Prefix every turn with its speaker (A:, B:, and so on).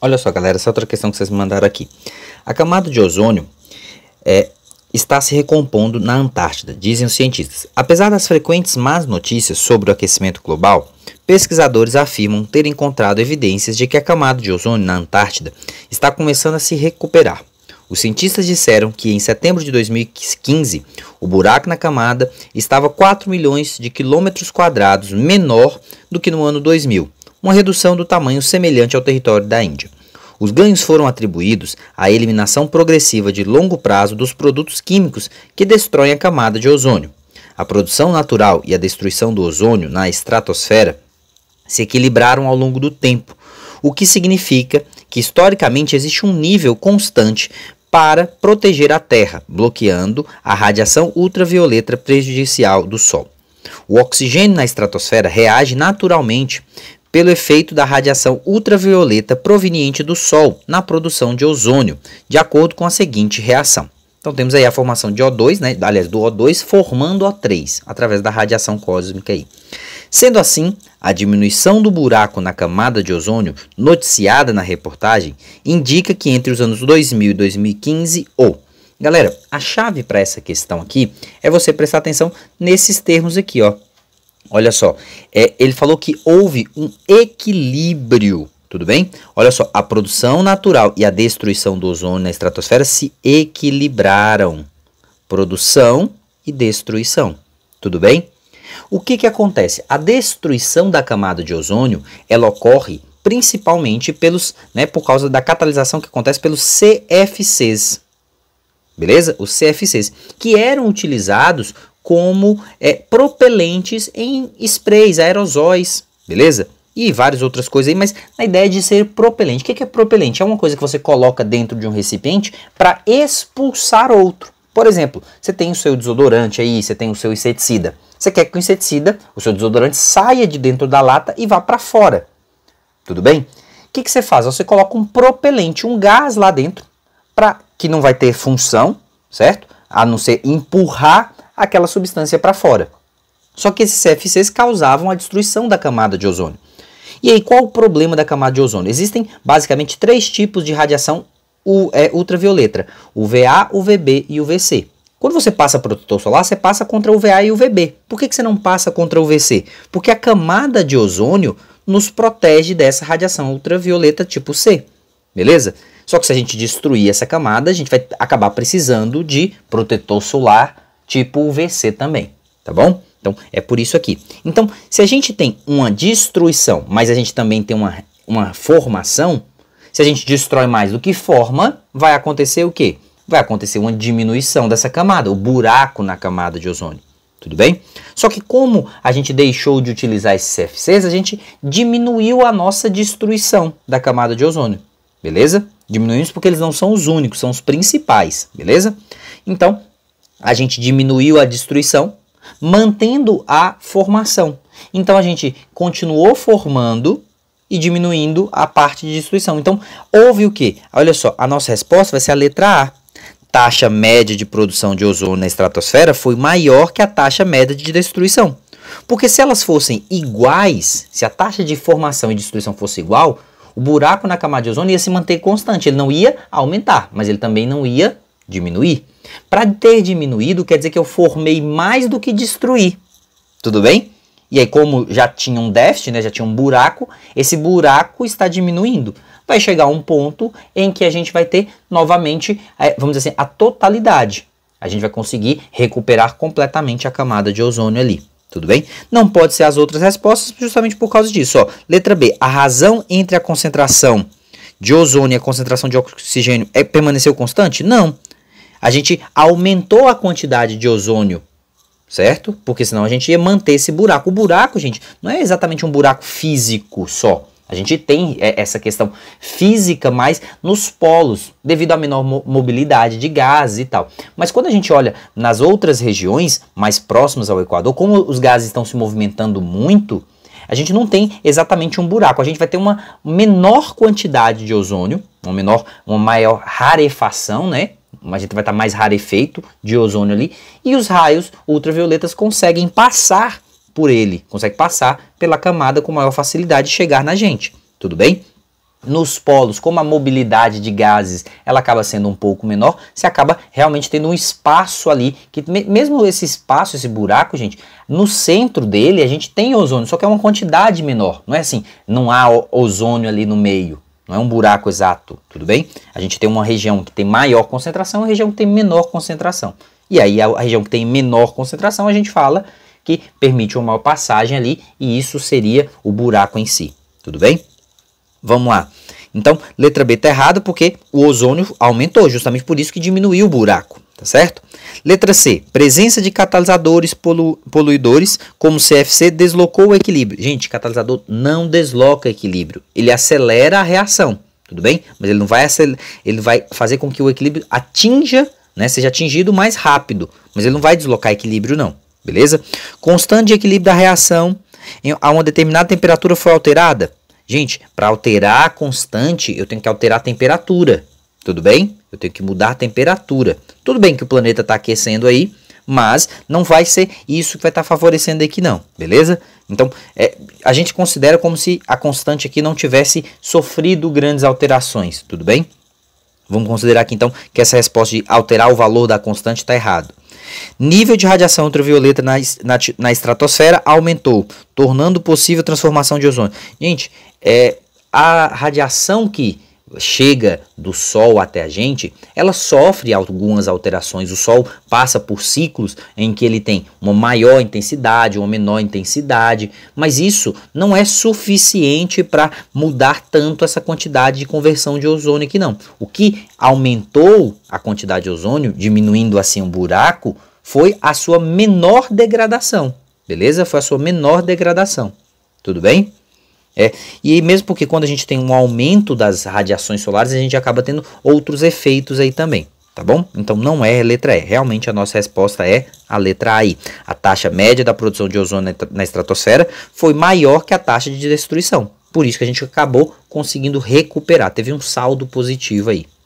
A: Olha só, galera, essa é outra questão que vocês me mandaram aqui. A camada de ozônio é, está se recompondo na Antártida, dizem os cientistas. Apesar das frequentes más notícias sobre o aquecimento global, pesquisadores afirmam ter encontrado evidências de que a camada de ozônio na Antártida está começando a se recuperar. Os cientistas disseram que em setembro de 2015, o buraco na camada estava 4 milhões de quilômetros quadrados menor do que no ano 2000 uma redução do tamanho semelhante ao território da Índia. Os ganhos foram atribuídos à eliminação progressiva de longo prazo dos produtos químicos que destroem a camada de ozônio. A produção natural e a destruição do ozônio na estratosfera se equilibraram ao longo do tempo, o que significa que historicamente existe um nível constante para proteger a Terra, bloqueando a radiação ultravioleta prejudicial do Sol. O oxigênio na estratosfera reage naturalmente, pelo efeito da radiação ultravioleta proveniente do Sol na produção de ozônio, de acordo com a seguinte reação. Então temos aí a formação de O2, né, aliás, do O2 formando O3, através da radiação cósmica aí. Sendo assim, a diminuição do buraco na camada de ozônio, noticiada na reportagem, indica que entre os anos 2000 e 2015, ou. Galera, a chave para essa questão aqui é você prestar atenção nesses termos aqui, ó. Olha só, é, ele falou que houve um equilíbrio, tudo bem? Olha só, a produção natural e a destruição do ozônio na estratosfera se equilibraram. Produção e destruição, tudo bem? O que, que acontece? A destruição da camada de ozônio ela ocorre principalmente pelos, né, por causa da catalisação que acontece pelos CFCs. Beleza? Os CFCs, que eram utilizados como é, propelentes em sprays, aerosóis, beleza? E várias outras coisas aí, mas a ideia é de ser propelente. O que é propelente? É uma coisa que você coloca dentro de um recipiente para expulsar outro. Por exemplo, você tem o seu desodorante aí, você tem o seu inseticida. Você quer que o inseticida, o seu desodorante, saia de dentro da lata e vá para fora. Tudo bem? O que, que você faz? Você coloca um propelente, um gás lá dentro, para que não vai ter função, certo? A não ser empurrar aquela substância para fora. Só que esses CFCs causavam a destruição da camada de ozônio. E aí, qual o problema da camada de ozônio? Existem basicamente três tipos de radiação é, ultravioleta: o VB e o VC. Quando você passa protetor solar, você passa contra o VA e o VB. Por que, que você não passa contra o VC? Porque a camada de ozônio nos protege dessa radiação ultravioleta tipo C. Beleza? Só que se a gente destruir essa camada, a gente vai acabar precisando de protetor solar tipo o VC também, tá bom? Então, é por isso aqui. Então, se a gente tem uma destruição, mas a gente também tem uma, uma formação, se a gente destrói mais do que forma, vai acontecer o quê? Vai acontecer uma diminuição dessa camada, o buraco na camada de ozônio. Tudo bem? Só que como a gente deixou de utilizar esses CFCs, a gente diminuiu a nossa destruição da camada de ozônio. Beleza? Diminuímos porque eles não são os únicos, são os principais, beleza? Então, a gente diminuiu a destruição, mantendo a formação. Então a gente continuou formando e diminuindo a parte de destruição. Então, houve o que? Olha só, a nossa resposta vai ser a letra A. Taxa média de produção de ozônio na estratosfera foi maior que a taxa média de destruição. Porque se elas fossem iguais, se a taxa de formação e destruição fosse igual, o buraco na camada de ozônio ia se manter constante, ele não ia aumentar, mas ele também não ia diminuir. Para ter diminuído, quer dizer que eu formei mais do que destruí. Tudo bem? E aí, como já tinha um déficit, né, já tinha um buraco, esse buraco está diminuindo. Vai chegar um ponto em que a gente vai ter novamente, é, vamos dizer assim, a totalidade. A gente vai conseguir recuperar completamente a camada de ozônio ali. Tudo bem? Não pode ser as outras respostas justamente por causa disso. Ó. Letra B. A razão entre a concentração de ozônio e a concentração de oxigênio é, permaneceu constante? Não. A gente aumentou a quantidade de ozônio, certo? Porque senão a gente ia manter esse buraco. O buraco, gente, não é exatamente um buraco físico só. A gente tem é, essa questão física mais nos polos, devido à menor mobilidade de gases e tal. Mas quando a gente olha nas outras regiões mais próximas ao Equador, como os gases estão se movimentando muito, a gente não tem exatamente um buraco. A gente vai ter uma menor quantidade de ozônio, uma menor, uma maior rarefação, né? a gente vai estar mais rarefeito de ozônio ali, e os raios ultravioletas conseguem passar por ele, conseguem passar pela camada com maior facilidade e chegar na gente, tudo bem? Nos polos, como a mobilidade de gases ela acaba sendo um pouco menor, você acaba realmente tendo um espaço ali, que mesmo esse espaço, esse buraco, gente, no centro dele a gente tem ozônio, só que é uma quantidade menor, não é assim, não há ozônio ali no meio, não é um buraco exato, tudo bem? A gente tem uma região que tem maior concentração e uma região que tem menor concentração. E aí a região que tem menor concentração a gente fala que permite uma passagem ali e isso seria o buraco em si, tudo bem? Vamos lá. Então, letra B está errada porque o ozônio aumentou, justamente por isso que diminuiu o buraco tá certo? Letra C. Presença de catalisadores polu poluidores, como CFC, deslocou o equilíbrio. Gente, catalisador não desloca equilíbrio, ele acelera a reação, tudo bem? Mas ele não vai ele vai fazer com que o equilíbrio atinja, né, seja atingido mais rápido, mas ele não vai deslocar equilíbrio não, beleza? Constante de equilíbrio da reação em, a uma determinada temperatura foi alterada. Gente, para alterar a constante, eu tenho que alterar a temperatura, tudo bem? Eu tenho que mudar a temperatura. Tudo bem que o planeta está aquecendo aí, mas não vai ser isso que vai estar tá favorecendo aqui não, beleza? Então, é, a gente considera como se a constante aqui não tivesse sofrido grandes alterações, tudo bem? Vamos considerar aqui então que essa resposta de alterar o valor da constante está errado. Nível de radiação ultravioleta na, na, na, estratosfera aumentou, tornando possível transformação de ozônio. Gente, é, a radiação que chega do Sol até a gente, ela sofre algumas alterações. O Sol passa por ciclos em que ele tem uma maior intensidade, uma menor intensidade, mas isso não é suficiente para mudar tanto essa quantidade de conversão de ozônio aqui, não. O que aumentou a quantidade de ozônio, diminuindo assim um buraco, foi a sua menor degradação. Beleza? Foi a sua menor degradação. Tudo bem? É, e mesmo porque quando a gente tem um aumento das radiações solares, a gente acaba tendo outros efeitos aí também, tá bom? Então não é letra E, realmente a nossa resposta é a letra A. A taxa média da produção de ozônio na estratosfera foi maior que a taxa de destruição. Por isso que a gente acabou conseguindo recuperar, teve um saldo positivo aí.